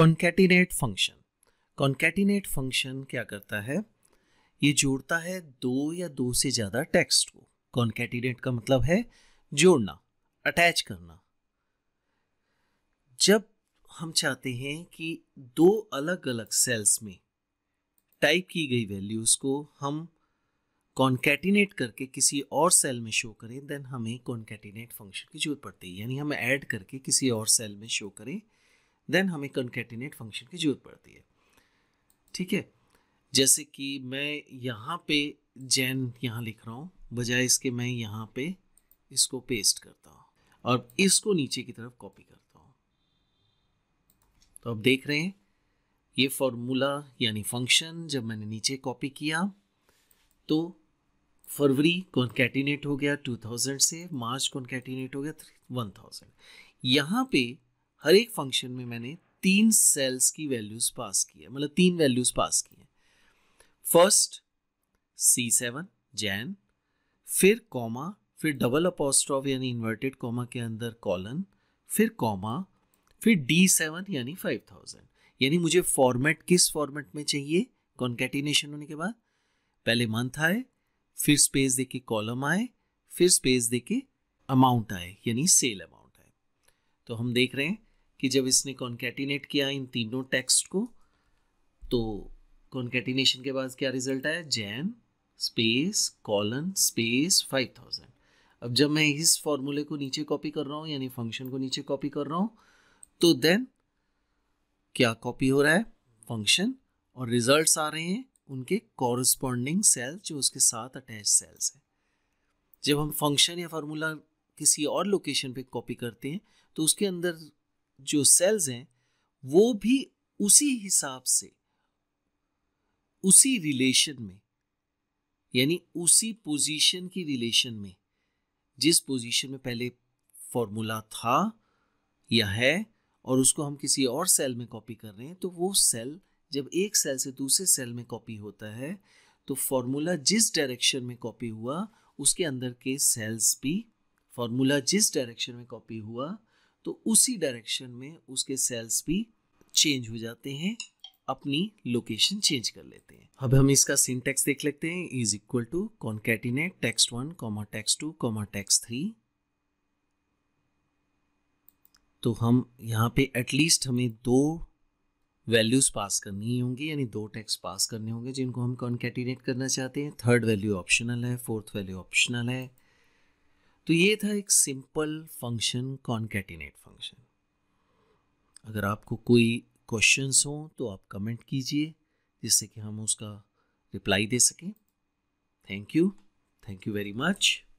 concatenate function concatenate function क्या करता है ये जोड़ता है दो या दो से ज़्यादा टेक्स्ट को कॉन्केटिनेट का मतलब है जोड़ना अटैच करना जब हम चाहते हैं कि दो अलग अलग सेल्स में टाइप की गई वैल्यूज़ को हम कॉन्केटिनेट करके किसी और सेल में शो करें देन हमें कॉन्केटिनेट फंक्शन की जरूरत पड़ती है यानी हम ऐड करके किसी और सेल में शो करें देन हमें कंकेटिनेट फंक्शन की जरूरत पड़ती है ठीक है जैसे कि मैं यहाँ पे जैन यहाँ लिख रहा हूँ बजाय इसके मैं यहाँ पे इसको पेस्ट करता हूँ और इसको नीचे की तरफ कॉपी करता हूँ तो आप देख रहे हैं ये फॉर्मूला यानी फंक्शन जब मैंने नीचे कॉपी किया तो फरवरी कॉन्केटिनेट हो गया 2000 से मार्च कॉन्केटिनेट हो गया 1000 यहाँ पे हर एक फंक्शन में मैंने तीन सेल्स की वैल्यूज पास की है मतलब तीन वैल्यूज पास की है फर्स्ट सी सेवन जैन फिर कॉमा फिर डबल अपोस्ट्रॉफ यानी इन्वर्टेड कॉमा के अंदर कॉलन फिर कॉमा फिर डी सेवन यानी फाइव थाउजेंड यानी मुझे फॉर्मेट किस फॉर्मेट में चाहिए कॉन्केटिनेशन होने के बाद पहले मंथ आए फिर स्पेस दे के कॉलम आए फिर स्पेस दे के अमाउंट आए यानी सेल अमाउंट आए तो हम देख रहे हैं कि जब इसने कॉन्केटिनेट किया इन तीनों टेक्स्ट को तो कॉन्केटिनेशन के बाद क्या रिजल्ट आया Jain space colon space five thousand अब जब मैं इस फॉर्मूले को नीचे कॉपी कर रहा हूँ यानी फंक्शन को नीचे कॉपी कर रहा हूँ तो देन क्या कॉपी हो रहा है फंक्शन और रिजल्ट्स आ रहे हैं उनके कॉरस्पॉन्डिंग सेल जो उसके साथ अटैच सेल्स हैं जब हम फंक्शन या फार्मूला किसी और लोकेशन पे कॉपी करते हैं तो उसके अंदर जो सेल्स हैं वो भी उसी हिसाब से उसी रिलेशन में यानी उसी पोजीशन की रिलेशन में जिस पोजीशन में पहले फॉर्मूला था या है और उसको हम किसी और सेल में कॉपी कर रहे हैं तो वो सेल जब एक सेल से दूसरे सेल में कॉपी होता है तो फॉर्मूला जिस डायरेक्शन में कॉपी हुआ उसके अंदर के सेल्स भी फॉर्मूला जिस डायरेक्शन में कॉपी हुआ तो उसी डायरेक्शन में उसके सेल्स भी चेंज हो जाते हैं अपनी लोकेशन चेंज कर लेते हैं अब हम इसका सिंटेक्स देख लेते हैं is equal to concatenate text one comma text two comma text three तो हम यहाँ पे एटलीस्ट हमें दो वैल्यूज पास करनी होंगी यानी दो टैक्स पास करने होंगे जिनको हम कॉन्केटिनेट करना चाहते हैं थर्ड वैल्यू ऑप्शनल है फोर्थ वैल्यू ऑप्शनल है तो ये था एक सिंपल फंक्शन कॉन्केटिनेट फंक्शन अगर आपको कोई क्वेश्चंस हो तो आप कमेंट कीजिए जिससे कि हम उसका रिप्लाई दे सकें thank you thank you very much